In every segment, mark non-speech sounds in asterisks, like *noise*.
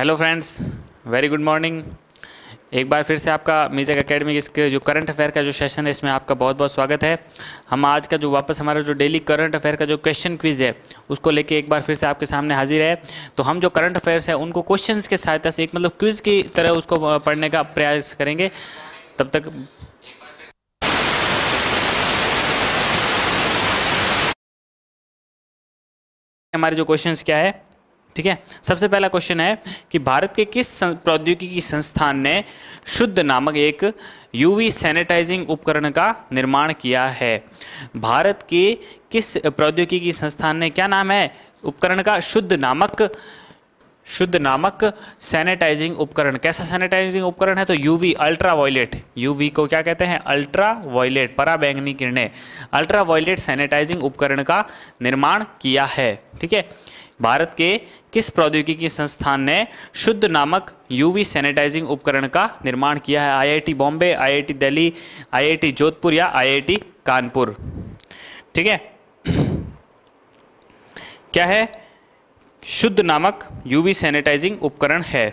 Hello friends very good morning एक बार फिर से आपका म्यूज़िक एकेडमी इसके जो करंट अफेयर का जो सेशन है इसमें आपका बहुत बहुत स्वागत है हम आज का जो वापस हमारा जो डेली करंट अफेयर का जो क्वेश्चन क्विज है उसको लेके एक बार फिर से आपके सामने हाजिर है तो हम जो करंट अफेयर्स है उनको क्वेश्चन के सहायता से एक मतलब क्विज की तरह उसको पढ़ने का प्रयास करेंगे तब तक हमारे जो क्वेश्चंस क्या है ठीक है सबसे पहला क्वेश्चन है कि भारत के किस प्रौद्योगिकी संस्थान ने शुद्ध नामक एक यूवी सैनिटाइजिंग उपकरण का निर्माण किया है भारत के किस प्रौद्योगिकी संस्थान ने क्या नाम है उपकरण का शुद्ध नामक शुद्ध नामक सैनिटाइजिंग उपकरण कैसा सैनिटाइजिंग उपकरण है तो यूवी अल्ट्रा वायलेट यूवी को क्या कहते हैं अल्ट्रा वायलेट पराबैंगनी किरणें अल्ट्रा वायलेट सैनिटाइजिंग उपकरण का निर्माण किया है ठीक है भारत के किस प्रौद्योगिकी संस्थान ने शुद्ध नामक यूवी सैनिटाइजिंग उपकरण का निर्माण किया है IIT Bombay IIT Delhi IIT Jodhpur या आईआईटी कानपुर ठीक है क्या है शुद्ध नामक यूवी सैनिटाइजिंग उपकरण है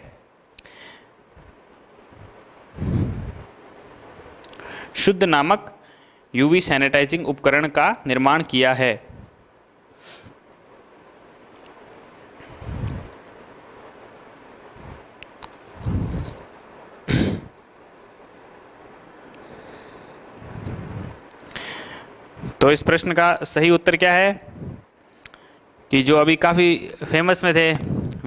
शुद्ध नामक यूवी सैनिटाइजिंग उपकरण का निर्माण किया है तो इस प्रश्न का सही उत्तर क्या है कि जो अभी काफ़ी फेमस में थे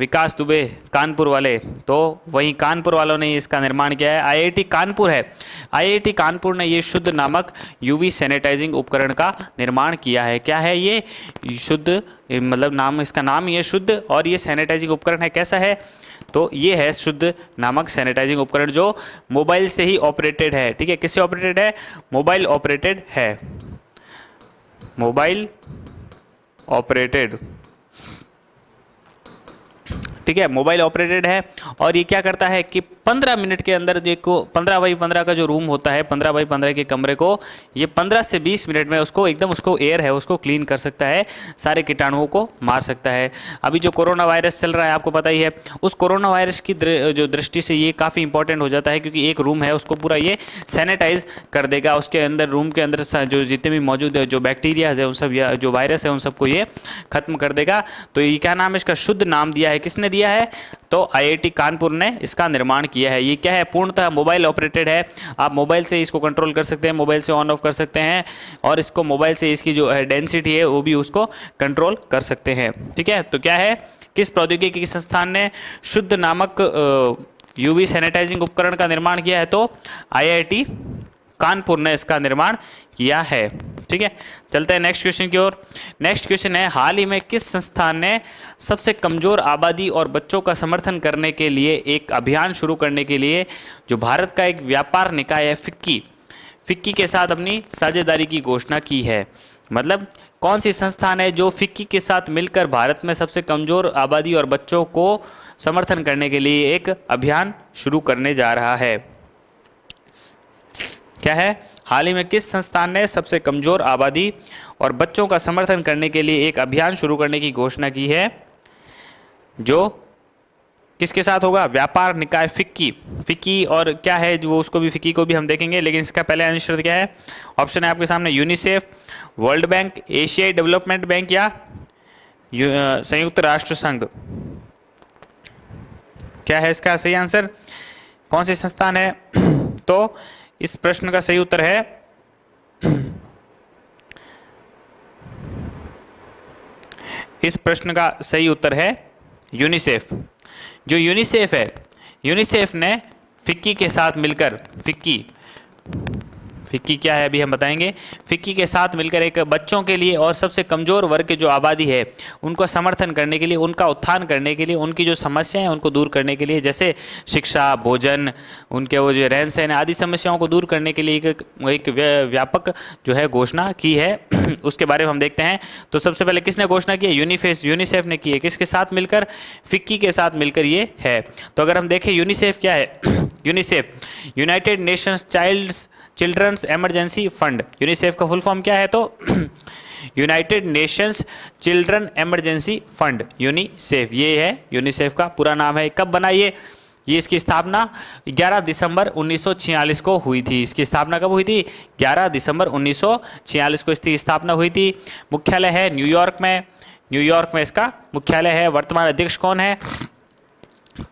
विकास दुबे कानपुर वाले तो वहीं कानपुर वालों ने इसका निर्माण किया है आईआईटी कानपुर है आईआईटी कानपुर ने ये शुद्ध नामक यूवी सैनिटाइजिंग उपकरण का निर्माण किया है क्या है ये शुद्ध मतलब नाम इसका नाम ये शुद्ध और ये सैनिटाइजिंग उपकरण है कैसा है तो ये है शुद्ध नामक सैनिटाइजिंग उपकरण जो मोबाइल से ही ऑपरेटेड है ठीक है किससे ऑपरेटेड है मोबाइल ऑपरेटेड है मोबाइल ऑपरेटेड ठीक है मोबाइल ऑपरेटेड है और ये क्या करता है कि पंद्रह मिनट के अंदर देखो पंद्रह बाई पंद्रह का जो रूम होता है पंद्रह बाई पंद्रह के कमरे को ये पंद्रह से बीस मिनट में उसको एकदम उसको एयर है उसको क्लीन कर सकता है सारे कीटाणुओं को मार सकता है अभी जो कोरोना वायरस चल रहा है आपको पता ही है उस कोरोना वायरस की द्र, जो दृष्टि से ये काफ़ी इंपॉर्टेंट हो जाता है क्योंकि एक रूम है उसको पूरा ये सैनिटाइज कर देगा उसके अंदर रूम के अंदर जो जितने भी मौजूद जो बैक्टीरियाज है उन सब या जो वायरस है उन सबको ये खत्म कर देगा तो ये क्या नाम है इसका शुद्ध नाम दिया है किसने दिया है तो आई कानपुर ने इसका निर्माण किया किया है ये क्या है पूर्णतः मोबाइल ऑपरेटेड है आप मोबाइल से इसको कंट्रोल कर सकते हैं मोबाइल से ऑन ऑफ कर सकते हैं और इसको मोबाइल से इसकी जो है डेंसिटी है वो भी उसको कंट्रोल कर सकते हैं ठीक है तो क्या है किस प्रौद्योगिकी संस्थान ने शुद्ध नामक यूवी सैनिटाइजिंग उपकरण का निर्माण किया है तो आई कानपुर ने इसका निर्माण किया है ठीक है चलते हैं नेक्स्ट क्वेश्चन की ओर नेक्स्ट क्वेश्चन है हाल ही में किस संस्थान ने सबसे कमजोर आबादी और बच्चों का समर्थन करने के लिए एक अभियान शुरू करने के लिए जो भारत का एक व्यापार निकाय है फिक्की फिक्की के साथ अपनी साझेदारी की घोषणा की है मतलब कौन सी संस्थान है जो फिक्की के साथ मिलकर भारत में सबसे कमजोर आबादी और बच्चों को समर्थन करने के लिए एक अभियान शुरू करने जा रहा है क्या है हाल ही में किस संस्थान ने सबसे कमजोर आबादी और बच्चों का समर्थन करने के लिए एक अभियान शुरू करने की घोषणा की है जो किसके साथ होगा व्यापार निकाय फिक्की फिक्की और क्या है जो उसको भी फिक्की को भी हम देखेंगे लेकिन इसका पहले आंसर क्या है ऑप्शन है आपके सामने यूनिसेफ वर्ल्ड बैंक एशियाई डेवलपमेंट बैंक या संयुक्त राष्ट्र संघ क्या है इसका सही आंसर कौन सी संस्थान है *clears throat* तो इस प्रश्न का सही उत्तर है इस प्रश्न का सही उत्तर है यूनिसेफ जो यूनिसेफ है यूनिसेफ ने फिक्की के साथ मिलकर फिक्की फिक्की क्या है अभी हम बताएंगे फिक्की के साथ मिलकर एक बच्चों के लिए और सबसे कमज़ोर वर्ग की जो आबादी है उनको समर्थन करने के लिए उनका उत्थान करने के लिए उनकी जो समस्याएं हैं उनको दूर करने के लिए जैसे शिक्षा भोजन उनके वो जो रहन सहन आदि समस्याओं को दूर करने के लिए एक, एक व्यापक जो है घोषणा की है *clears throat* उसके बारे में हम देखते हैं तो सबसे पहले किसने घोषणा की है यूनिफेस यूनिसेफ ने की है किसके साथ मिलकर फिक्की के साथ मिलकर ये है तो अगर हम देखें यूनिसेफ क्या है UNICEF United Nations childs children's emergency fund UNICEF का फुल फॉर्म क्या है तो United *clears throat* Nations children emergency fund UNICEF ये है यूनिसेफ का पूरा नाम है कब बना ये ये इसकी स्थापना 11 दिसंबर 1946 को हुई थी इसकी स्थापना कब हुई थी 11 दिसंबर 1946 को इसकी स्थापना हुई थी मुख्यालय है न्यूयॉर्क में न्यूयॉर्क में इसका मुख्यालय है वर्तमान अध्यक्ष कौन है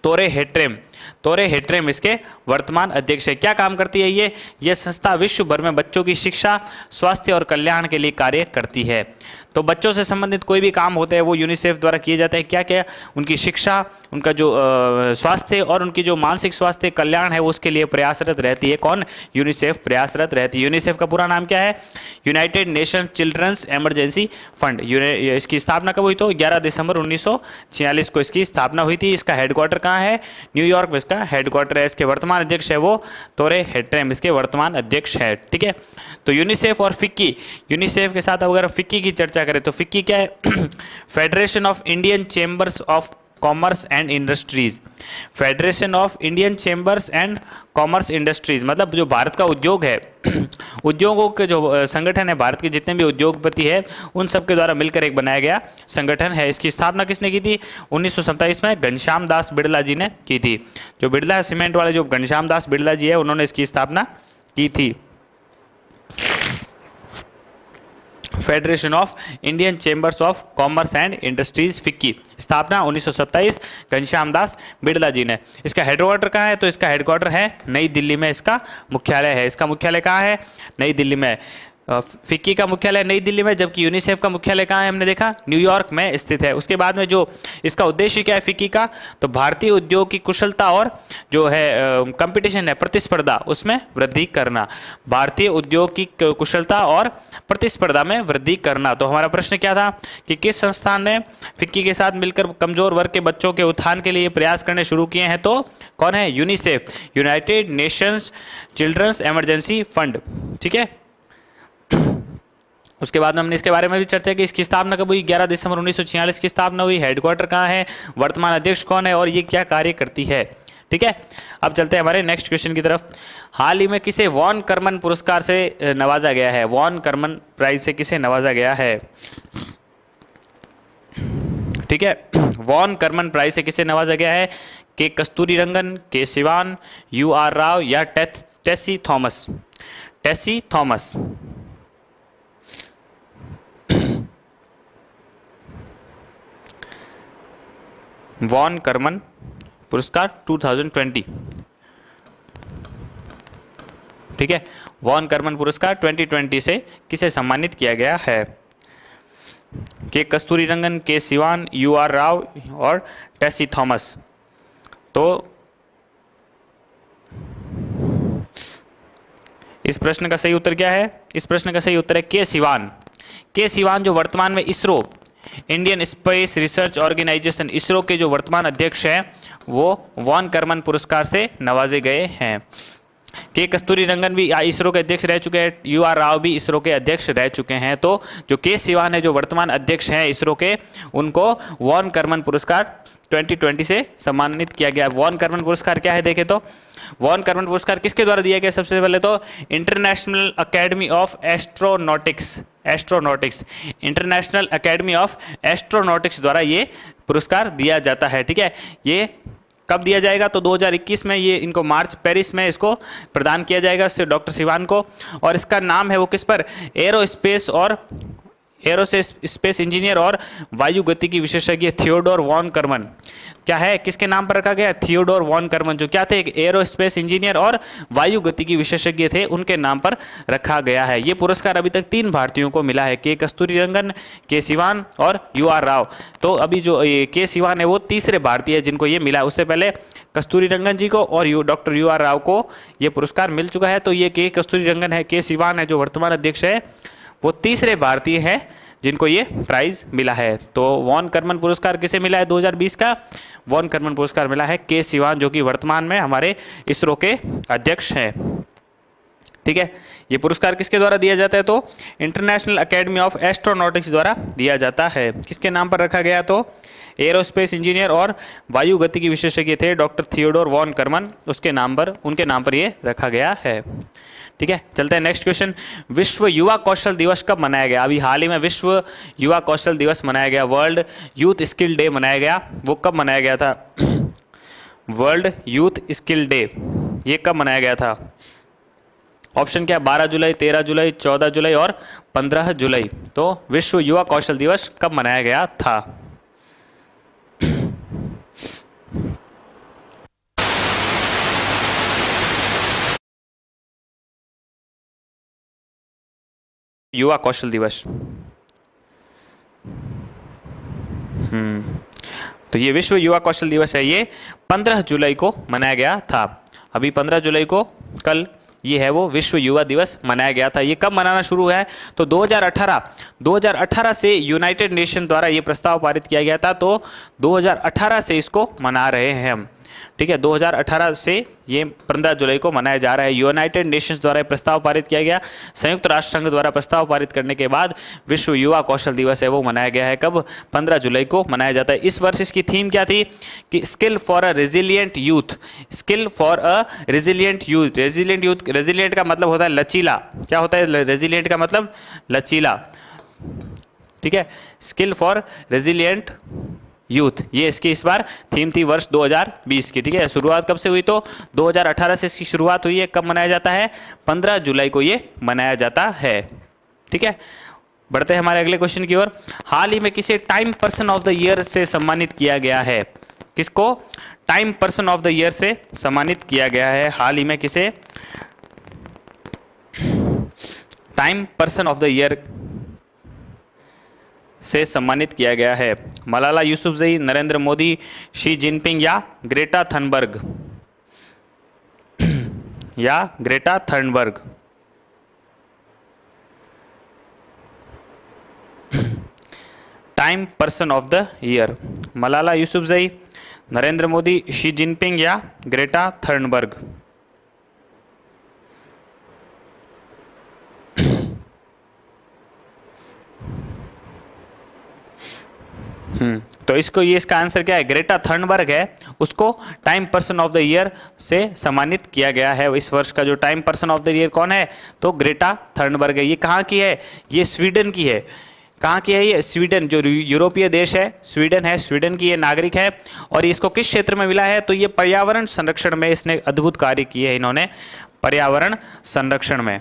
तोरे हेट्रेम तोरे हेट्रेम इसके वर्तमान अध्यक्ष है क्या काम करती है ये ये संस्था विश्व भर में बच्चों की शिक्षा स्वास्थ्य और कल्याण के लिए कार्य करती है तो बच्चों से संबंधित कोई भी काम होते हैं वो यूनिसेफ द्वारा किए जाते हैं क्या क्या उनकी शिक्षा उनका जो स्वास्थ्य और उनकी जो मानसिक स्वास्थ्य कल्याण है उसके लिए प्रयासरत रहती है कौन यूनिसेफ प्रयासरत रहती है यूनिसेफ का पूरा नाम क्या है United Nation children's emergency fund इसकी स्थापना कब हुई तो ग्यारह दिसंबर उन्नीस को इसकी स्थापना हुई थी इसका हेडक्वार्टर कहाँ है न्यूयॉर्क न्यूयॉर्क इसका हेडक्वार्टर है इसके वर्तमान अध्यक्ष है वो तोरे हेट्रेम इसके वर्तमान अध्यक्ष है ठीक है तो यूनिसेफ और फिक्की यूनिसेफ के साथ अगर फिक्की की चर्चा करें तो फिक्की क्या है federation of Indian chambers of commerce and industries federation of Indian chambers and commerce industries मतलब जो भारत का उद्योग है *clears throat* उद्योगों के जो संगठन है भारत के जितने भी उद्योगपति है उन सब के द्वारा मिलकर एक बनाया गया संगठन है इसकी स्थापना किसने की थी उन्नीस में घनश्याम दास बिड़ला जी ने की थी जो बिड़ला सीमेंट वाले जो घनश्याम दास बिड़ला जी है उन्होंने इसकी स्थापना की थी federation of Indian chambers of commerce and industries FICCI स्थापना 1927 घनश्याम दास बिड़ला जी ने इसका हेडक्वार्टर कहाँ है तो इसका हेडक्वार्टर है नई दिल्ली में इसका मुख्यालय है इसका मुख्यालय कहाँ है नई दिल्ली में फिक्की का मुख्यालय नई दिल्ली में जबकि यूनिसेफ का मुख्यालय कहाँ है हमने देखा न्यूयॉर्क में स्थित है उसके बाद में जो इसका उद्देश्य क्या है फिक्की का तो भारतीय उद्योग की कुशलता और जो है कंपटीशन है प्रतिस्पर्धा उसमें वृद्धि करना भारतीय उद्योग की कुशलता और प्रतिस्पर्धा में वृद्धि करना तो हमारा प्रश्न क्या था कि किस संस्थान ने फिक्की के साथ मिलकर कमजोर वर्ग के बच्चों के उत्थान के लिए प्रयास करने शुरू किए हैं तो कौन है UNICEF United Nations children's emergency fund ठीक है उसके बाद में हमने इसके बारे में भी चर्चा की इसकी स्थापना कब हुई 11 दिसंबर छियालीस की स्थापना हुई हेडक्वार्टर कहाँ है वर्तमान अध्यक्ष कौन है और ये क्या कार्य करती है ठीक है अब चलते हैं हमारे नेक्स्ट क्वेश्चन की तरफ हाल ही में किसे वॉन कर्मन पुरस्कार से नवाजा गया है वॉन कर्मन प्राइज से किसे नवाजा गया है ठीक है *clears throat* वॉन कर्मन प्राइज से किसे नवाजा गया है के कस्तूरी रंगन के सिवान यू आर राव या टेथ टेसी थॉमस टेसी थॉमस वॉन कर्मन पुरस्कार 2020 ठीक है वॉन कर्मन पुरस्कार 2020 से किसे सम्मानित किया गया है के कस्तूरी रंगन के सिवान यू आर राव और टेसी थॉमस तो इस प्रश्न का सही उत्तर क्या है इस प्रश्न का सही उत्तर है के सिवान के सिवान जो वर्तमान में ISRO Indian space research organisation ISRO के जो वर्तमान अध्यक्ष हैं वो वॉन कर्मन पुरस्कार से नवाजे गए हैं के कस्तूरी रंगन भी इसरो के अध्यक्ष रह चुके हैं यू आर राव भी इसरो के अध्यक्ष रह चुके हैं तो जो के सिवान है जो वर्तमान अध्यक्ष हैं इसरो के उनको वॉन कर्मन पुरस्कार 2020 से सम्मानित किया गया वॉन कर्मन पुरस्कार क्या है देखे तो वॉन कर्मन पुरस्कार किसके द्वारा दिया गया सबसे पहले तो international academy of astronautics astronautics international academy of astronautics द्वारा ये पुरस्कार दिया जाता है ठीक है ये कब दिया जाएगा तो 2021 में ये इनको मार्च पेरिस में इसको प्रदान किया जाएगा डॉक्टर सिवान को और इसका नाम है वो किस पर एरोस्पेस और एरोसेस स्पेस इंजीनियर और वायु गति की विशेषज्ञ थियोडोर वॉन कर्मन क्या है किसके नाम पर रखा गया थियोडोर वॉन कर्मन जो क्या थे एक एरोस्पेस इंजीनियर और वायु गति की विशेषज्ञ थे उनके नाम पर रखा गया है ये पुरस्कार अभी तक तीन भारतीयों को मिला है के कस्तूरी रंगन के सिवान और यू आर राव तो अभी जो के सिवान है वो तीसरे भारतीय है जिनको ये मिला उससे पहले कस्तूरी रंगन जी को और U doctor U R Rao को ये पुरस्कार मिल चुका है तो ये के कस्तूरी रंगन है के सिवान है जो वर्तमान अध्यक्ष है वो तीसरे भारतीय हैं जिनको ये प्राइज मिला है तो वॉन कर्मन पुरस्कार किसे मिला है 2020 का वॉन कर्मन पुरस्कार मिला है के सिवान जो कि वर्तमान में हमारे इसरो के अध्यक्ष हैं ठीक है ये पुरस्कार किसके द्वारा दिया जाता है तो इंटरनेशनल अकेडमी ऑफ एस्ट्रोनॉटिक्स द्वारा दिया जाता है किसके नाम पर रखा गया तो एरोस्पेस इंजीनियर और वायु गति की विशेषज्ञ थे डॉक्टर थियोडोर वॉन कर्मन उसके नाम पर उनके नाम पर ये रखा गया है ठीक है चलते हैं नेक्स्ट क्वेश्चन विश्व युवा कौशल दिवस कब मनाया गया अभी हाल ही में विश्व युवा कौशल दिवस मनाया गया वर्ल्ड यूथ स्किल डे मनाया गया वो कब मनाया गया था वर्ल्ड यूथ स्किल डे ये कब मनाया गया था ऑप्शन क्या बारह जुलाई तेरह जुलाई चौदह जुलाई और पंद्रह जुलाई तो विश्व युवा कौशल दिवस कब मनाया गया था युवा कौशल दिवस हम्म, तो ये विश्व युवा कौशल दिवस है ये 15 जुलाई को मनाया गया था अभी 15 जुलाई को कल ये है वो विश्व युवा दिवस मनाया गया था ये कब मनाना शुरू है तो 2018 2018 से यूनाइटेड नेशन द्वारा ये प्रस्ताव पारित किया गया था तो 2018 से इसको मना रहे हैं हम ठीक है 2018 से ये 15 जुलाई को मनाया जा रहा है यूनाइटेड नेशंस द्वारा प्रस्ताव पारित किया गया संयुक्त राष्ट्र संघ द्वारा प्रस्ताव पारित करने के बाद विश्व युवा कौशल दिवस है वो मनाया गया है कब 15 जुलाई को मनाया जाता है इस वर्ष इसकी थीम क्या थी कि skill for a resilient youth skill for a resilient youth resilient youth resilient का मतलब होता है लचीला क्या होता है रेजिलियंट का मतलब लचीला ठीक है स्किल फॉर रेजिलियंट यूथ ये इसकी इस बार थीम थी वर्ष 2020 की ठीक है शुरुआत कब से हुई तो 2018 से इसकी शुरुआत हुई है कब मनाया जाता है 15 जुलाई को ये मनाया जाता है ठीक है बढ़ते हैं हमारे अगले क्वेश्चन की ओर हाल ही में किसे Time person of the year से सम्मानित किया गया है किसको Time person of the year से सम्मानित किया गया है हाल ही में किसे Time person of the year से सम्मानित किया गया है मलाला यूसुफजई नरेंद्र मोदी शी जिनपिंग या ग्रेटा थनबर्ग या Greta Thunberg Time person of the year Malala Yousafzai Narendra Modi Xi Jinping या ग्रेटा थर्नबर्ग *clears throat* *clears throat* हम्म। तो इसको ये इसका आंसर क्या है ग्रेटा थर्नबर्ग है उसको Time person of the year से सम्मानित किया गया है इस वर्ष का जो Time person of the year कौन है तो ग्रेटा थर्नबर्ग है ये कहाँ की है ये स्वीडन की है कहाँ की है ये स्वीडन जो यूरोपीय देश है स्वीडन है स्वीडन की ये नागरिक है और इसको किस क्षेत्र में मिला है तो ये पर्यावरण संरक्षण में इसने अद्भुत कार्य किए है इन्होंने पर्यावरण संरक्षण में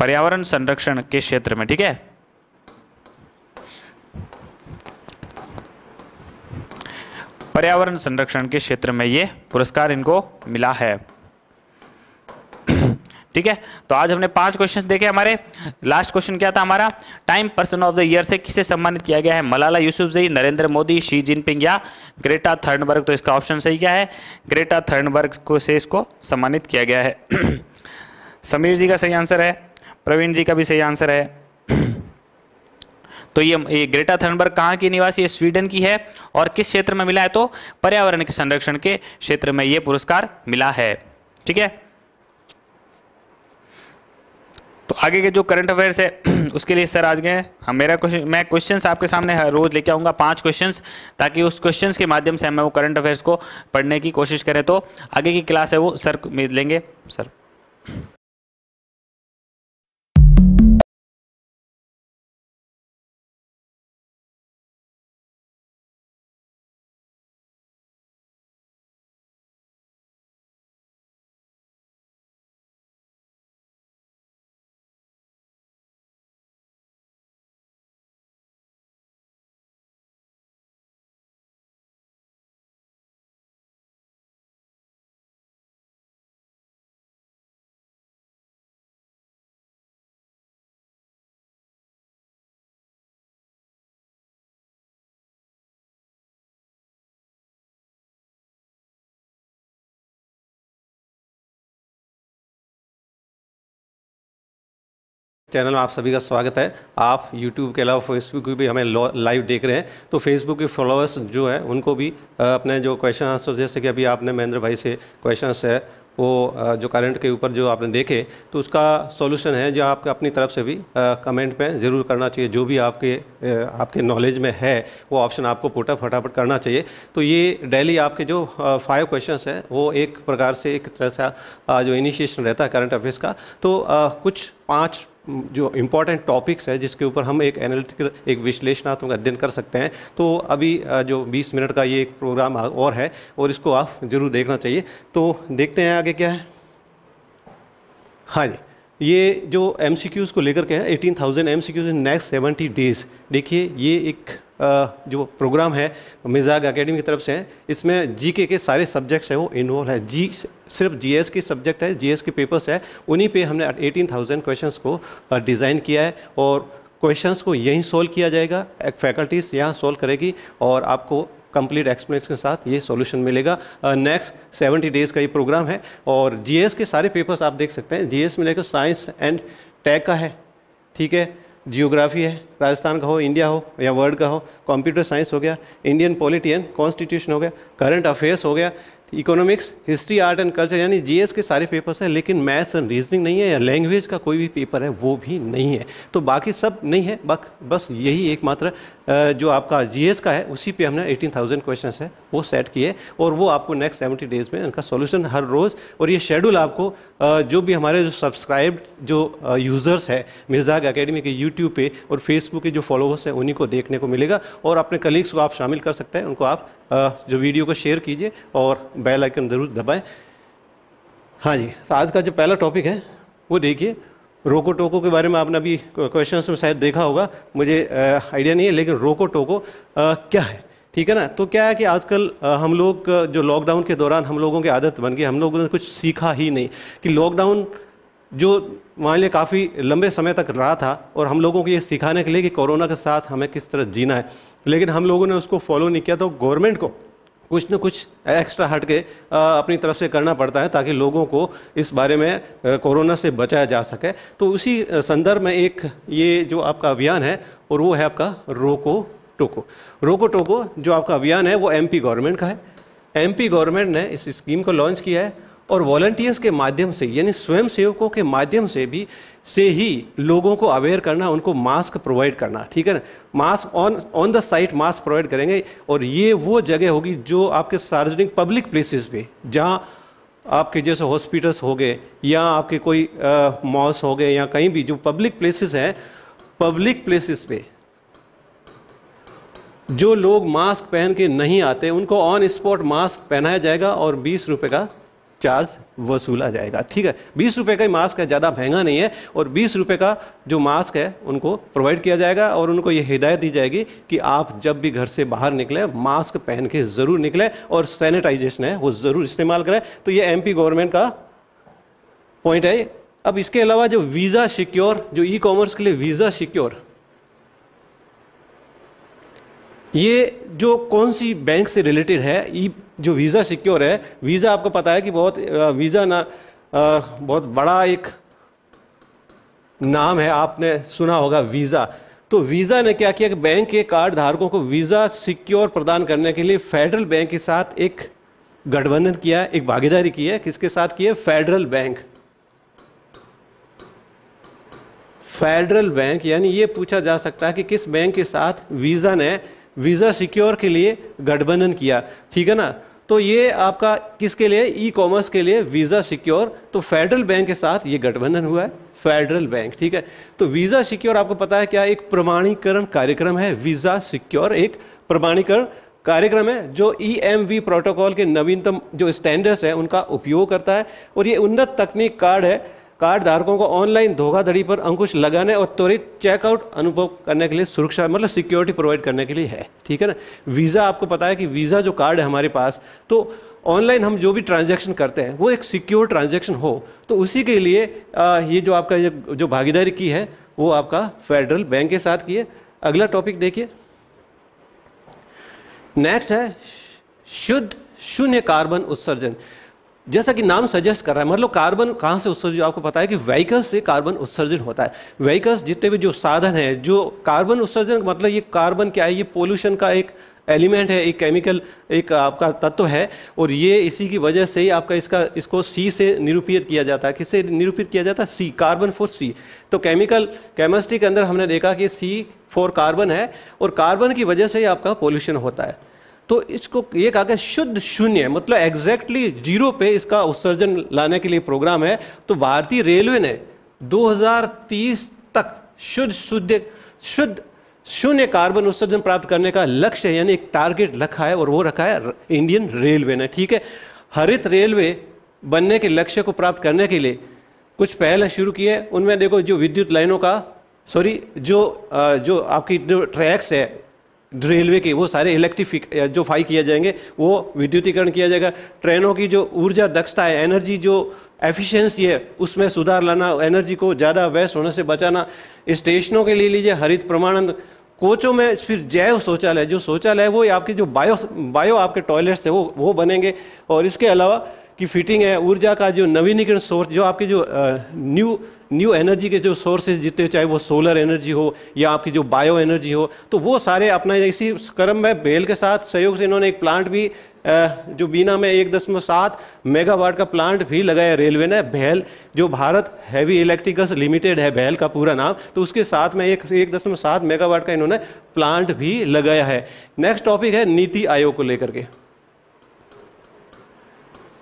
पर्यावरण संरक्षण के क्षेत्र में ठीक है पर्यावरण संरक्षण के क्षेत्र में ये पुरस्कार इनको मिला है ठीक है तो आज हमने पांच क्वेश्चन देखे हमारे लास्ट क्वेश्चन क्या था हमारा Time person of the year से किसे सम्मानित किया गया है मलाला जी नरेंद्र मोदी शी जिनपिंग या ग्रेटा थर्नबर्ग तो इसका ऑप्शन सही क्या है ग्रेटा थर्नबर्ग को से इसको सम्मानित किया गया है *clears throat* समीर जी का सही आंसर है प्रवीण जी का भी सही आंसर है तो ये, ये ग्रेटा थर्नबर्ग कहाँ की निवासी है स्वीडन की है और किस क्षेत्र में मिला है तो पर्यावरण के संरक्षण के क्षेत्र में ये पुरस्कार मिला है ठीक है तो आगे के जो करंट अफेयर्स है *clears throat* उसके लिए सर आज गए हम हाँ, मेरा क्वेश्चन मैं क्वेश्चंस आपके सामने रोज लेके आऊँगा पांच क्वेश्चंस ताकि उस क्वेश्चंस के माध्यम से हमें वो करंट अफेयर्स को पढ़ने की कोशिश करें तो आगे की क्लास है वो सर लेंगे सर चैनल में आप सभी का स्वागत है आप यूट्यूब के अलावा फेसबुक भी हमें लाइव देख रहे हैं तो फेसबुक के फॉलोअर्स जो है उनको भी अपने जो क्वेश्चन आंसर जैसे कि अभी आपने महेंद्र भाई से क्वेश्चन है वो जो करंट के ऊपर जो आपने देखे तो उसका सॉल्यूशन है जो आप अपनी तरफ से भी कमेंट में ज़रूर करना चाहिए जो भी आपके आपके नॉलेज में है वो ऑप्शन आपको पोटा फटाफट करना चाहिए तो ये डेली आपके जो फाइव क्वेश्चंस हैं वो एक प्रकार से एक तरह से जो इनिशिएशन रहता है करंट अफेयर्स का तो कुछ पाँच जो इम्पॉर्टेंट टॉपिक्स है जिसके ऊपर हम एक एनालिटिकल एक विश्लेषणात्मक अध्ययन कर सकते हैं तो अभी जो 20 मिनट का ये एक प्रोग्राम और है और इसको आप ज़रूर देखना चाहिए तो देखते हैं आगे क्या है हाँ जी ये जो एम को लेकर के हैं eighteen thousand M C Qs in next seventy days देखिए ये एक जो प्रोग्राम है मिजाग अकेडमी की तरफ से है इसमें जीके के सारे सब्जेक्ट्स हैं वो इन्वॉल्व है जी सिर्फ जीएस के सब्जेक्ट है जीएस के पेपर्स है उन्हीं पे हमने 18,000 क्वेश्चंस को डिज़ाइन किया है और क्वेश्चंस को यहीं सोल्व किया जाएगा फैकल्टीज यहाँ सोल्व करेगी और आपको कंप्लीट एक्सप्लेनेशन के साथ ये सॉल्यूशन मिलेगा नेक्स्ट सेवेंटी डेज़ का ये प्रोग्राम है और जीएस के सारे पेपर्स आप देख सकते हैं जीएस में देखो साइंस एंड टैग का है ठीक है जियोग्राफी है राजस्थान का हो इंडिया हो या वर्ल्ड का हो कंप्यूटर साइंस हो गया इंडियन पॉलिटियन कॉन्स्टिट्यूशन हो गया करंट अफेयर्स हो गया economics history art and culture यानी जीएस के सारे पेपर्स हैं लेकिन मैथ्स एंड रीजनिंग नहीं है या लैंग्वेज का कोई भी पेपर है वो भी नहीं है तो बाकी सब नहीं है बस बस यही एकमात्र जो आपका जीएस का है उसी पे हमने 18,000 क्वेश्चंस है वो सेट किए और वो आपको नेक्स्ट सेवेंटी डेज में उनका सोल्यूशन हर रोज़ और ये शेड्यूल आपको जो भी हमारे जो सब्सक्राइब जो यूज़र्स है मिर्जाग अकेडमी के यूट्यूब पे और फेसबुक के जो फॉलोअर्स हैं उन्हीं को देखने को मिलेगा और अपने कलीग्स को आप शामिल कर सकते हैं उनको आप जो वीडियो को शेयर कीजिए और बेल आइकन ज़रूर दबाएँ हाँ जी तो आज का जो पहला टॉपिक है वो देखिए रोको टोको के बारे में आपने अभी क्वेश्चन में शायद देखा होगा मुझे आइडिया नहीं है लेकिन रोको टोको आ, क्या है ठीक है ना तो क्या है कि आजकल हम लोग जो लॉकडाउन के दौरान हम लोगों की आदत बन गई हम लोगों ने कुछ सीखा ही नहीं कि लॉकडाउन जो मान लिया काफ़ी लंबे समय तक रहा था और हम लोगों को ये सिखाने के लिए कि कोरोना के साथ हमें किस तरह जीना है लेकिन हम लोगों ने उसको फॉलो नहीं किया तो गवर्नमेंट को कुछ ना कुछ एक्स्ट्रा हट के अपनी तरफ से करना पड़ता है ताकि लोगों को इस बारे में कोरोना से बचाया जा सके तो उसी संदर्भ में एक ये जो आपका अभियान है और वो है आपका रोको टोको रोको टोको जो आपका अभियान है वो एमपी गवर्नमेंट का है एमपी गवर्नमेंट ने इस स्कीम को लॉन्च किया है और वॉल्टियर्स के माध्यम से यानी स्वयं सेवकों के माध्यम से भी से ही लोगों को अवेयर करना उनको मास्क प्रोवाइड करना ठीक है ना mask on on the site mask provide करेंगे और ये वो जगह होगी जो आपके सार्वजनिक पब्लिक प्लेसेस पे जहाँ आपके जैसे हॉस्पिटल्स हो गए या आपके कोई मॉल्स हो गए या कहीं भी जो पब्लिक प्लेसेस हैं पब्लिक प्लेसेस पे जो लोग मास्क पहन के नहीं आते उनको ऑन स्पॉट मास्क पहनाया जाएगा और बीस रुपये का चार्ज वसूला जाएगा ठीक है बीस रुपये का ही मास्क है ज़्यादा महंगा नहीं है और बीस रुपये का जो मास्क है उनको प्रोवाइड किया जाएगा और उनको ये हिदायत दी जाएगी कि आप जब भी घर से बाहर निकले मास्क पहन के ज़रूर निकलें और सैनिटाइजेशन है वो ज़रूर इस्तेमाल करें तो ये एम गवर्नमेंट का पॉइंट है अब इसके अलावा जो वीज़ा सिक्योर जो ई कॉमर्स के लिए वीज़ा सिक्योर ये जो कौन सी बैंक से रिलेटेड है ये जो वीज़ा सिक्योर है वीज़ा आपको पता है कि बहुत वीज़ा ना बहुत बड़ा एक नाम है आपने सुना होगा वीज़ा तो वीज़ा ने क्या किया कि बैंक के कार्ड धारकों को वीज़ा सिक्योर प्रदान करने के लिए फेडरल बैंक के साथ एक गठबंधन किया एक भागीदारी की है किसके साथ की है फेडरल बैंक फेडरल बैंक यानी ये पूछा जा सकता है कि किस बैंक के साथ वीज़ा ने वीज़ा सिक्योर के लिए गठबंधन किया ठीक है ना तो ये आपका किसके लिए ई कॉमर्स के लिए वीज़ा सिक्योर तो फेडरल बैंक के साथ ये गठबंधन हुआ है फेडरल बैंक ठीक है तो वीज़ा सिक्योर आपको पता है क्या एक प्रमाणीकरण कार्यक्रम है वीज़ा सिक्योर एक प्रमाणीकरण कार्यक्रम है जो ई e प्रोटोकॉल के नवीनतम जो स्टैंडर्ड्स हैं उनका उपयोग करता है और ये उन्नत तकनीक कार्ड है कार्ड धारकों को ऑनलाइन धोखाधड़ी पर अंकुश लगाने और त्वरित चेकआउट अनुभव करने के लिए सुरक्षा मतलब सिक्योरिटी प्रोवाइड करने के लिए है ठीक है ना वीज़ा आपको पता है कि वीज़ा जो कार्ड है हमारे पास तो ऑनलाइन हम जो भी ट्रांजैक्शन करते हैं वो एक सिक्योर ट्रांजैक्शन हो तो उसी के लिए ये जो आपका ये जो भागीदारी की है वो आपका फेडरल बैंक के साथ की है अगला टॉपिक देखिए नेक्स्ट है शुद्ध शून्य कार्बन उत्सर्जन जैसा कि नाम सजेस्ट कर रहा है मतलब कार्बन कहाँ से उत्सर्जित आपको पता है कि व्हीकल्स से कार्बन उत्सर्जन होता है व्हीकल्स जितने भी जो साधन है जो कार्बन उत्सर्जन मतलब ये कार्बन क्या है ये पोल्यूशन का एक एलिमेंट है एक केमिकल एक आपका तत्व है और ये इसी की वजह से ही आपका इसका इसको सी से निरूपित किया जाता है किससे निरूपित किया जाता है सी कार्बन फोर सी तो केमिकल केमिस्ट्री के अंदर हमने देखा कि सी फॉर कार्बन है और कार्बन की वजह से ही आपका पोल्यूशन होता है तो इसको ये कहा कि शुद्ध शून्य मतलब एग्जैक्टली जीरो पे इसका उत्सर्जन लाने के लिए प्रोग्राम है तो भारतीय रेलवे ने 2030 तक शुद्ध शुद्ध शुद्ध शून्य कार्बन उत्सर्जन प्राप्त करने का लक्ष्य यानी एक टारगेट रखा है और वो रखा है इंडियन रेलवे ने ठीक है हरित रेलवे बनने के लक्ष्य को प्राप्त करने के लिए कुछ पहल शुरू किए उनमें देखो जो विद्युत लाइनों का सॉरी जो जो आपकी जो ट्रैक्स है रेलवे के वो सारे इलेक्ट्रिफिक जो फाई किए जाएंगे वो विद्युतीकरण किया जाएगा ट्रेनों की जो ऊर्जा दक्षता है एनर्जी जो एफिशिएंसी है उसमें सुधार लाना एनर्जी को ज़्यादा वेस्ट होने से बचाना स्टेशनों के लिए लीजिए हरित प्रमाणन कोचों में फिर जैव शौचालय जो शौचालय है वो आपके जो बायो बायो आपके टॉयलेट्स है वो वो बनेंगे और इसके अलावा की फिटिंग है ऊर्जा का जो नवीनीकरण सोर्स जो आपके जो न्यू न्यू एनर्जी के जो सोर्सेज जितने चाहे वो सोलर एनर्जी हो या आपकी जो बायो एनर्जी हो तो वो सारे अपना इसी क्रम में बेल के साथ सहयोग से इन्होंने एक प्लांट भी जो बीना में एक दशमलव सात मेगावाट का प्लांट भी लगाया रेलवे ने बैल जो भारत हैवी इलेक्ट्रिकल्स लिमिटेड है बैल का पूरा नाम तो उसके साथ में एक एक दशमलव सात मेगावाट का इन्होंने प्लांट भी लगाया है नेक्स्ट टॉपिक है नीति आयोग को लेकर के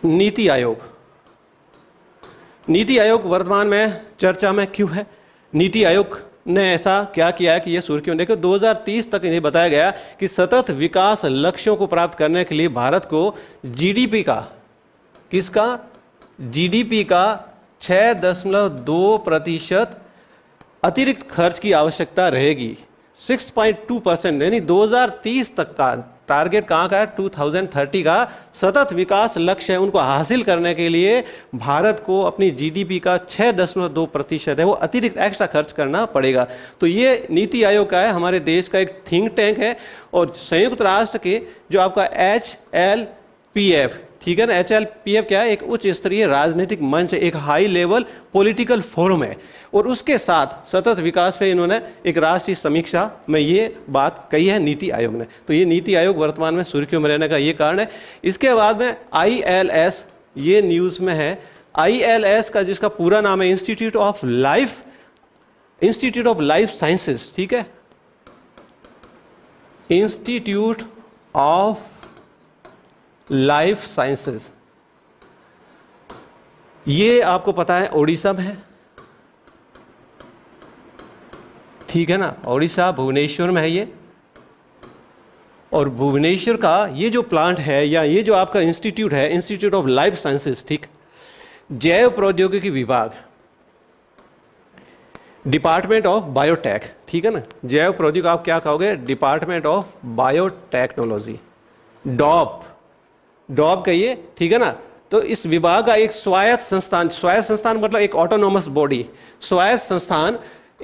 नीति आयोग नीति आयोग वर्तमान में चर्चा में क्यों है नीति आयोग ने ऐसा क्या किया है कि यह सुर्खियों देखो 2030 तक इन्हें बताया गया कि सतत विकास लक्ष्यों को प्राप्त करने के लिए भारत को जीडीपी का किसका जीडीपी का छः दशमलव दो प्रतिशत अतिरिक्त खर्च की आवश्यकता रहेगी 6.2 परसेंट यानी 2030 तक का टारगेट कहाँ का है 2030 का सतत विकास लक्ष्य है उनको हासिल करने के लिए भारत को अपनी जीडीपी का छः दशमलव दो प्रतिशत है वो अतिरिक्त एक्स्ट्रा खर्च करना पड़ेगा तो ये नीति आयोग का है हमारे देश का एक थिंक टैंक है और संयुक्त राष्ट्र के जो आपका एच एल पी एफ ठीक है ना एच क्या है एक उच्च स्तरीय राजनीतिक मंच एक हाई लेवल पॉलिटिकल फोरम है और उसके साथ सतत विकास पे इन्होंने एक राष्ट्रीय समीक्षा में ये बात कही है नीति आयोग ने तो ये नीति आयोग वर्तमान में सुर्खियों में रहने का ये कारण है इसके बाद में आई एल एस ये न्यूज़ में है आई एल एस का जिसका पूरा नाम है institute of life institute of life sciences ठीक है इंस्टीट्यूट ऑफ लाइफ साइंसेस ये आपको पता है ओडिशा में है ठीक है ना ओडिशा भुवनेश्वर में है ये और भुवनेश्वर का ये जो प्लांट है या ये जो आपका इंस्टीट्यूट है इंस्टीट्यूट ऑफ लाइफ साइंसेस ठीक जैव प्रौद्योगिकी विभाग डिपार्टमेंट ऑफ बायोटेक ठीक है ना जैव प्रौद्योगिक आप क्या कहोगे डिपार्टमेंट ऑफ बायोटेक्नोलॉजी डॉप डॉब कहिए ठीक है ना तो इस विभाग का एक स्वायत्त संस्थान स्वायत्त संस्थान मतलब एक ऑटोनोमस बॉडी स्वायत्त संस्थान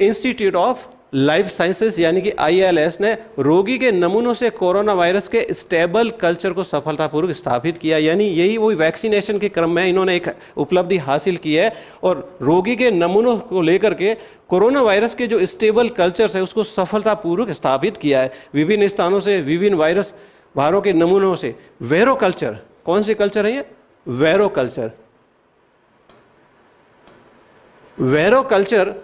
इंस्टीट्यूट ऑफ लाइफ साइंसेस यानी कि आईएलएस ने रोगी के नमूनों से कोरोना वायरस के स्टेबल कल्चर को सफलतापूर्वक स्थापित किया यानी यही वही वैक्सीनेशन के क्रम में इन्होंने एक उपलब्धि हासिल की है और रोगी के नमूनों को लेकर के कोरोना वायरस के जो स्टेबल कल्चर है उसको सफलतापूर्वक स्थापित किया है विभिन्न स्थानों से विभिन्न वायरस बाहरों के नमूनों से वेरो कल्चर कौन से कल्चर है ये वेरो कल्चर वेरो कल्चर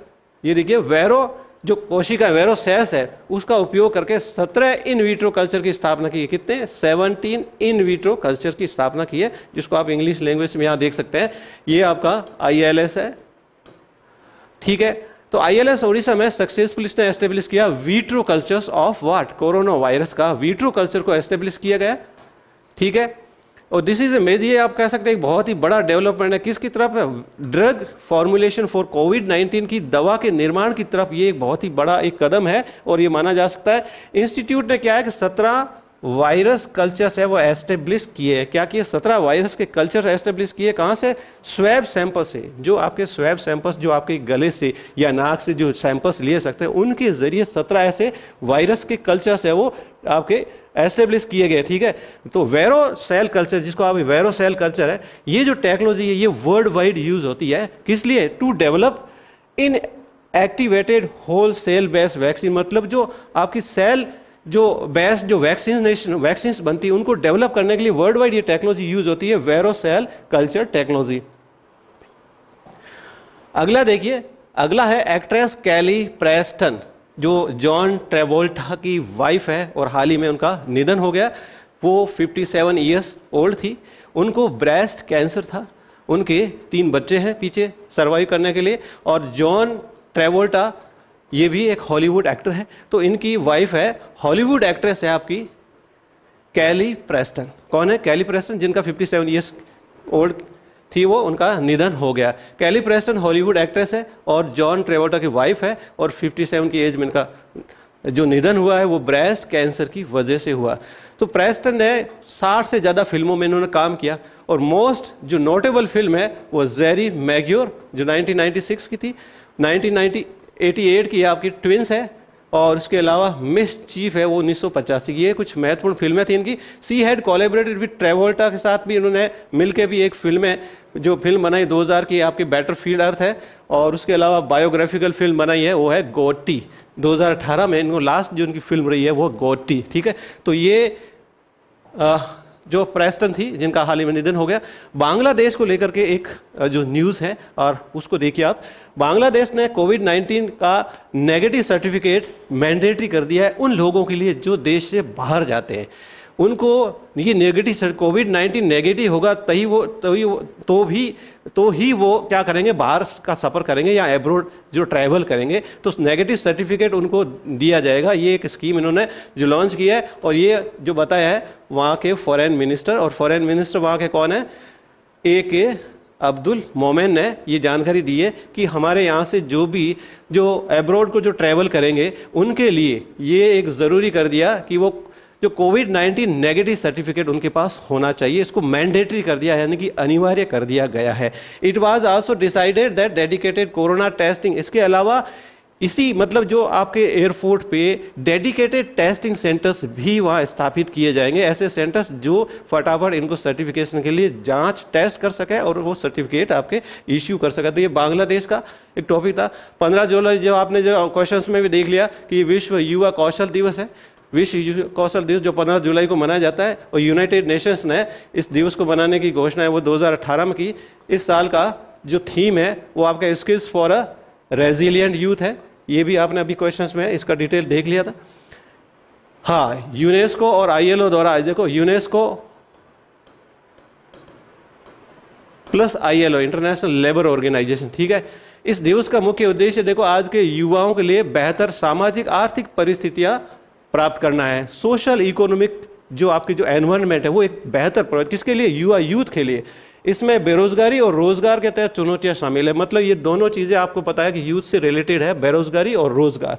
ये देखिए वेरो जो कोशिका वेरो सेस है उसका उपयोग करके सत्रह इन विट्रो कल्चर की स्थापना की है कितने सेवनटीन इन विट्रो कल्चर की स्थापना की है जिसको आप इंग्लिश लैंग्वेज में यहां देख सकते हैं ये आपका आईएलएस है ठीक है तो आई एल ओडिशा में सक्सेसफुल इसने एस्टेब्लिश किया vitro cultures of what corona virus का वीट्रो कल्चर को एस्टेब्लिश किया गया ठीक है और दिस इज अमेज ये आप कह सकते हैं बहुत ही बड़ा डेवलपमेंट है किसकी तरफ है ड्रग फॉर्मुलेशन फॉर कोविड 19 की दवा के निर्माण की तरफ ये एक बहुत ही बड़ा एक कदम है और ये माना जा सकता है इंस्टीट्यूट ने क्या है कि सत्रह वायरस कल्चर्स है वो एस्टेब्लिश किए हैं क्या किए सत्रह वायरस के कल्चर एस्टेब्लिश किए कहाँ से स्वैब सैंपल से जो आपके स्वैब सैंपल्स जो आपके गले से या नाक से जो सैंपल्स लिए सकते हैं उनके जरिए सत्रह ऐसे वायरस के कल्चर्स है वो आपके एस्टेब्लिश किए गए ठीक है तो वेरो सेल कल्चर जिसको आप वेरो सेल कल्चर है ये जो टेक्नोलॉजी है ये वर्ल्ड वाइड यूज होती है किस लिए to develop inactivated whole cell base vaccine मतलब जो आपकी सेल जो बैस जो वैक्सीनेशन वैक्सीन बनती है उनको डेवलप करने के लिए वर्ल्ड वाइड ये टेक्नोलॉजी यूज होती है वेरोसेल कल्चर टेक्नोलॉजी अगला देखिए अगला है एक्ट्रेस कैली प्रेस्टन जो जॉन ट्रेवोल्टा की वाइफ है और हाल ही में उनका निधन हो गया वो 57 सेवन ईयर्स ओल्ड थी उनको ब्रेस्ट कैंसर था उनके तीन बच्चे हैं पीछे सर्वाइव करने के लिए और जॉन ट्रेवोल्टा ये भी एक हॉलीवुड एक्टर है तो इनकी वाइफ है हॉलीवुड एक्ट्रेस है आपकी कैली प्रेस्टन कौन है कैली प्रेस्टन जिनका 57 सेवन ईयर्स ओल्ड थी वो उनका निधन हो गया कैली प्रेस्टन हॉलीवुड एक्ट्रेस है और जॉन ट्रेवोटा की वाइफ है और 57 की एज में इनका जो निधन हुआ है वो ब्रेस्ट कैंसर की वजह से हुआ तो प्रेस्टन ने 60 से ज़्यादा फिल्मों में इन्होंने काम किया और मोस्ट जो नोटेबल फिल्म है वो जेरी मैग्योर जो 1996 की थी 1990 88 की आपकी ट्विंस है और उसके अलावा मिस चीफ है वो उन्नीस की ये कुछ महत्वपूर्ण फिल्में थी इनकी she had collaborated with Travolta के साथ भी इन्होंने के भी एक फिल्म है जो फिल्म बनाई 2000 की आपकी बैटर फील्ड अर्थ है और उसके अलावा बायोग्राफिकल फिल्म बनाई है वो है गोटी 2018 में इनको लास्ट जो इनकी फिल्म रही है वो गोटी ठीक है तो ये आ, जो प्रेस्टन थी जिनका हाल ही में निधन हो गया बांग्लादेश को लेकर के एक जो न्यूज़ है और उसको देखिए आप बांग्लादेश ने कोविड 19 का नेगेटिव सर्टिफिकेट मैंडेटरी कर दिया है उन लोगों के लिए जो देश से बाहर जाते हैं उनको ये नेगेटिव कोविड नाइन्टीन नेगेटिव होगा तभी वो तभी वो तो भी तो ही वो क्या करेंगे बाहर का सफ़र करेंगे या एब्रोड जो ट्रैवल करेंगे तो उस नेगेटिव सर्टिफिकेट उनको दिया जाएगा ये एक स्कीम इन्होंने जो लॉन्च किया है और ये जो बताया है वहाँ के फॉरेन मिनिस्टर और फॉरेन मिनिस्टर वहाँ के कौन है ए के अब्दुल मोमेन ने ये जानकारी दी है कि हमारे यहाँ से जो भी जो एब्रोड को जो ट्रैवल करेंगे उनके लिए ये एक ज़रूरी कर दिया कि वो जो कोविड 19 नेगेटिव सर्टिफिकेट उनके पास होना चाहिए इसको मैंडेटरी कर दिया है यानी कि अनिवार्य कर दिया गया है it was also decided that dedicated corona testing इसके अलावा इसी मतलब जो आपके एयरपोर्ट पे डेडिकेटेड टेस्टिंग सेंटर्स भी वहाँ स्थापित किए जाएंगे ऐसे सेंटर्स जो फटाफट इनको सर्टिफिकेशन के लिए जांच टेस्ट कर सके और वो सर्टिफिकेट आपके इश्यू कर सके तो ये बांग्लादेश का एक टॉपिक था पंद्रह जुलाई जो आपने जो क्वेश्चंस में भी देख लिया कि विश्व युवा कौशल दिवस है विश्व कौशल दिवस जो 15 जुलाई को मनाया जाता है और यूनाइटेड नेशंस ने इस दिवस को मनाने की घोषणा है वो 2018 में की इस साल का जो थीम है वो आपका skills for a resilient youth है ये भी आपने अभी क्वेश्चंस में इसका डिटेल देख लिया था हाँ यूनेस्को और आईएलओ द्वारा देखो UNESCO plus ILO international labour organisation ठीक है इस दिवस का मुख्य उद्देश्य देखो आज के युवाओं के लिए बेहतर सामाजिक आर्थिक परिस्थितियां प्राप्त करना है सोशल इकोनॉमिक जो आपके जो एनवायरमेंट है वो एक बेहतर प्रभावित किसके लिए युवा यूथ के लिए इसमें बेरोजगारी और रोजगार के तहत चुनौतियाँ शामिल है मतलब ये दोनों चीज़ें आपको पता है कि यूथ से रिलेटेड है बेरोजगारी और रोजगार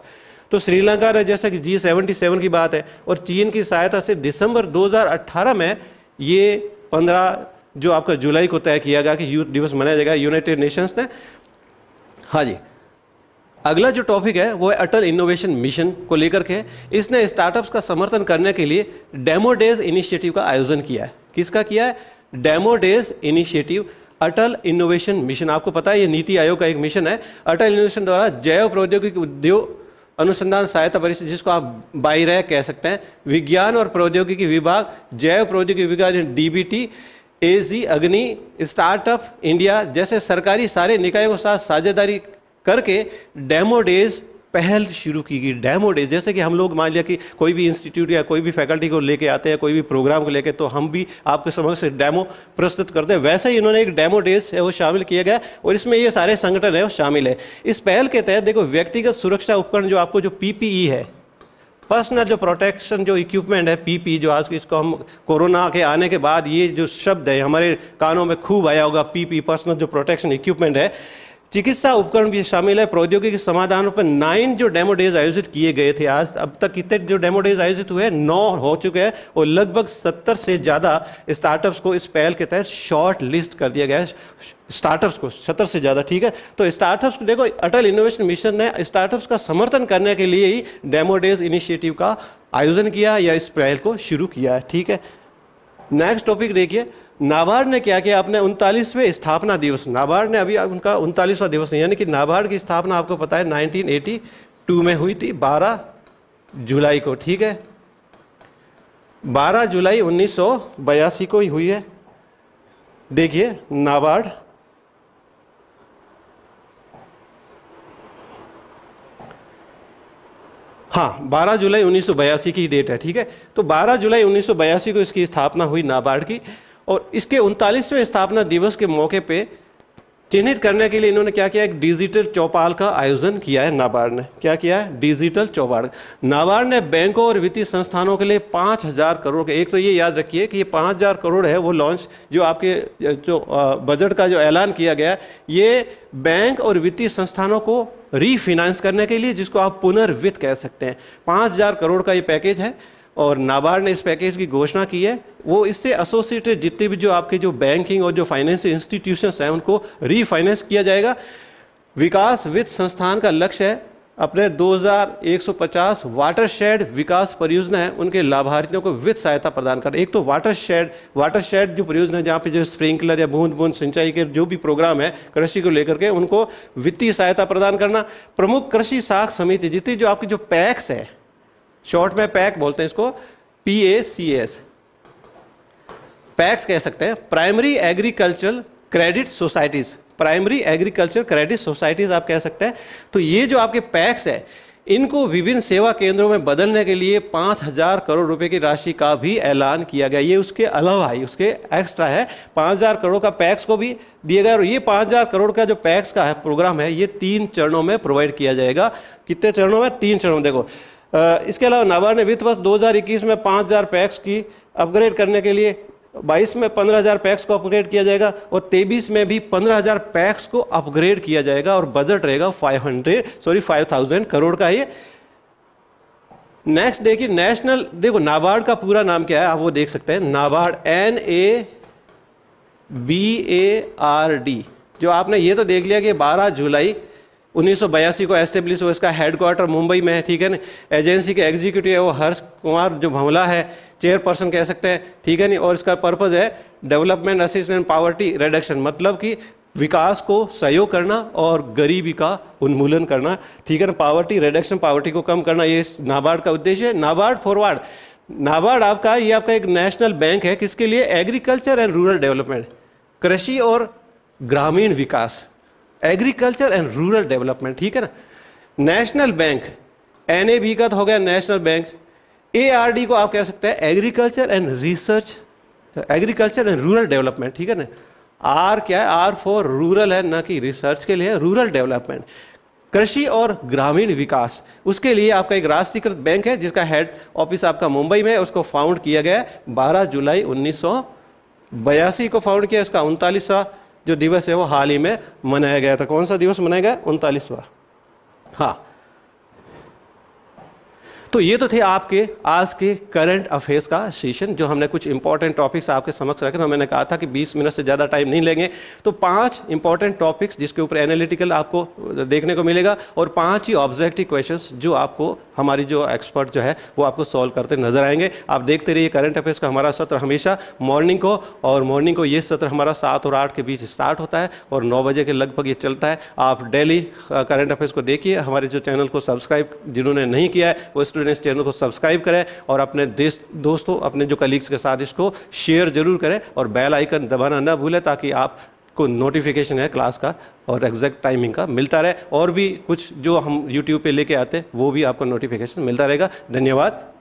तो श्रीलंका ने जैसा कि जी सेवेंटी सेवन की बात है और चीन की सहायता से दिसंबर 2018 में ये 15 जो आपका जुलाई को तय किया गया कि यूथ दिवस मनाया जाएगा यूनाइटेड नेशंस ने हाँ जी अगला जो टॉपिक है वो है अटल इनोवेशन मिशन को लेकर के इसने स्टार्टअप्स का समर्थन करने के लिए डेमो डेज इनिशिएटिव का आयोजन किया है किसका किया है demo days initiative Atal innovation mission आपको पता है ये नीति आयोग का एक मिशन है अटल इनोवेशन द्वारा जैव प्रौद्योगिकी उद्योग अनुसंधान सहायता परिषद जिसको आप बाईरह कह सकते हैं विज्ञान और प्रौद्योगिकी विभाग जैव प्रौद्योगिकी विभाग डीबीटी एजी अग्नि स्टार्टअप इंडिया जैसे सरकारी सारे निकायों के साथ साझेदारी करके डेमो डेज पहल शुरू की गई डेमो डेज जैसे कि हम लोग मान लिया कि कोई भी इंस्टीट्यूट या कोई भी फैकल्टी को लेके आते हैं कोई भी प्रोग्राम को लेके तो हम भी आपके समक्ष डेमो प्रस्तुत करते हैं वैसे ही इन्होंने एक डेमो डेज है वो शामिल किया गया और इसमें ये सारे संगठन है वो शामिल है इस पहल के तहत देखो व्यक्तिगत सुरक्षा उपकरण जो आपको जो पी है पर्सनल जो प्रोटेक्शन जो इक्विपमेंट है पी जो आज इसको हम कोरोना के आने के बाद ये जो शब्द है हमारे कानों में खूब आया होगा पी पर्सनल जो प्रोटेक्शन इक्विपमेंट है चिकित्सा उपकरण भी शामिल है प्रौद्योगिकी समाधानों पर नाइन जो डेमो डेज आयोजित किए गए थे आज अब तक कितने जो डेमो डेज आयोजित हुए नौ हो चुके हैं और लगभग सत्तर से ज़्यादा स्टार्टअप्स को इस पहल के तहत शॉर्ट लिस्ट कर दिया गया है स्टार्टअप्स को सत्तर से ज़्यादा ठीक है तो स्टार्टअप्स को देखो अटल इनोवेशन मिशन ने स्टार्टअप्स का समर्थन करने के लिए ही डेमो डेज इनिशिएटिव का आयोजन किया या इस पहल को शुरू किया है ठीक है नेक्स्ट टॉपिक देखिए नाबार्ड ने क्या किया अपने उनतालीसवें स्थापना दिवस नाबार्ड ने अभी उनका उनतालीसवां दिवस है यानी कि नाबार्ड की स्थापना आपको पता है नाइनटीन में हुई थी बारह जुलाई को ठीक है 12 जुलाई उन्नीस को ही हुई है देखिए नाबार्ड हाँ 12 जुलाई उन्नीस की डेट है ठीक है तो 12 जुलाई उन्नीस को इसकी स्थापना हुई नाबार्ड की और इसके उनतालीसवें स्थापना दिवस के मौके पे चिन्हित करने के लिए इन्होंने क्या किया एक डिजिटल चौपाल का आयोजन किया है नाबार्ड ने क्या किया है डिजिटल चौपाल नाबार्ड ने बैंकों और वित्तीय संस्थानों के लिए पाँच हज़ार करोड़ के एक तो ये याद रखिए कि ये पाँच हज़ार करोड़ है वो लॉन्च जो आपके जो बजट का जो ऐलान किया गया ये बैंक और वित्तीय संस्थानों को रीफिनांस करने के लिए जिसको आप पुनर्वित्त कह सकते हैं पाँच हज़ार करोड़ का ये पैकेज है और नाबार्ड ने इस पैकेज की घोषणा की है वो इससे एसोसिएटेड जितने भी जो आपके जो बैंकिंग और जो फाइनेंस इंस्टीट्यूशंस हैं उनको रीफाइनेंस किया जाएगा विकास वित्त संस्थान का लक्ष्य है अपने 2150 वाटर शेड विकास परियोजना है उनके लाभार्थियों को वित्त सहायता प्रदान करना एक तो वाटर शेड वाटर शेड जो परियोजना है जहाँ पे जो स्प्रिंकलर या बूंद बूंद सिंचाई के जो भी प्रोग्राम है कृषि को लेकर के उनको वित्तीय सहायता प्रदान करना प्रमुख कृषि साख समिति जितनी जो आपकी जो पैक्स है शॉर्ट में पैक बोलते हैं इसको P A C S PACS कह सकते हैं primary agricultural credit societies primary agriculture credit societies आप कह सकते हैं तो ये जो आपके पैक्स है इनको विभिन्न सेवा केंद्रों में बदलने के लिए पाँच हजार करोड़ रुपए की राशि का भी ऐलान किया गया ये उसके अलावा ही उसके एक्स्ट्रा है पाँच हजार करोड़ का पैक्स को भी दिया गया और ये पाँच हजार करोड़ का जो पैक्स का है प्रोग्राम है ये तीन चरणों में प्रोवाइड किया जाएगा कितने चरणों में तीन चरणों देखो इसके अलावा नाबार्ड ने वित्त वर्ष 2021 में 5000 पैक्स की अपग्रेड करने के लिए 22 में 15000 पैक्स को अपग्रेड किया जाएगा और 23 में भी 15000 पैक्स को अपग्रेड किया जाएगा और बजट रहेगा 500 सॉरी 5000 करोड़ का ये नेक्स्ट देखिए नेशनल देखो नाबार्ड का पूरा नाम क्या है आप वो देख सकते हैं NABARD N A B A R D जो आपने ये तो देख लिया कि 12 जुलाई उन्नीस को एस्टेब्लिश हुआ इसका हेडक्वार्टर मुंबई में है ठीक है ना एजेंसी के एग्जीक्यूटिव है वो हर्ष कुमार जो भंवला है चेयरपर्सन कह सकते हैं ठीक है नहीं और इसका पर्पज़ है डेवलपमेंट असिस्टेंट पावर्टी रिडक्शन मतलब कि विकास को सहयोग करना और गरीबी का उन्मूलन करना ठीक है ना पावर्टी रिडक्शन पावर्टी को कम करना ये नाबार्ड का उद्देश्य है नाबार्ड फॉरवर्ड नाबार्ड आपका ये आपका एक नेशनल बैंक है किसके लिए एग्रीकल्चर एंड रूरल डेवलपमेंट कृषि और ग्रामीण विकास एग्रीकल्चर एंड रूरल डेवलपमेंट ठीक है ना नेशनल बैंक एन का तो हो गया नेशनल बैंक ए को आप कह सकते हैं agriculture and research agriculture and rural development ठीक है ना आर क्या है आर फॉर रूरल है ना कि रिसर्च के लिए रूरल डेवलपमेंट कृषि और ग्रामीण विकास उसके लिए आपका एक राष्ट्रीयकृत बैंक है जिसका हेड ऑफिस आपका मुंबई में उसको फाउंड किया गया 12 जुलाई उन्नीस को फाउंड किया उसका उनतालीसवा जो दिवस है वो हाल ही में मनाया गया था कौन सा दिवस मनाया गया उनतालीसवा हाँ तो ये तो थे आपके आज के करंट अफेयर्स का सेशन जो हमने कुछ इंपॉर्टेंट टॉपिक्स आपके समक्ष रखे तो मैंने कहा था कि 20 मिनट से ज़्यादा टाइम नहीं लेंगे तो पांच इंपॉर्टेंट टॉपिक्स जिसके ऊपर एनालिटिकल आपको देखने को मिलेगा और पांच ही ऑब्जेक्टिव क्वेश्चंस जो आपको हमारी जो एक्सपर्ट जो है वो आपको सॉल्व करते नजर आएंगे आप देखते रहिए करंट अफेयर्स का हमारा सत्र हमेशा मॉर्निंग को और मॉर्निंग को ये सत्र हमारा सात और आठ के बीच स्टार्ट होता है और नौ बजे के लगभग ये चलता है आप डेली करंट अफेयर्स को देखिए हमारे जो चैनल को सब्सक्राइब जिन्होंने नहीं किया है वो स्टूडेंट्स चैनल को सब्सक्राइब करें और अपने दोस्तों अपने जो कलीग्स के साथ इसको शेयर जरूर करें और बेल आइकन दबाना ना भूलें ताकि आप को नोटिफिकेशन है क्लास का और एग्जैक्ट टाइमिंग का मिलता रहे और भी कुछ जो हम यूट्यूब पे लेके आते वो भी आपको नोटिफिकेशन मिलता रहेगा धन्यवाद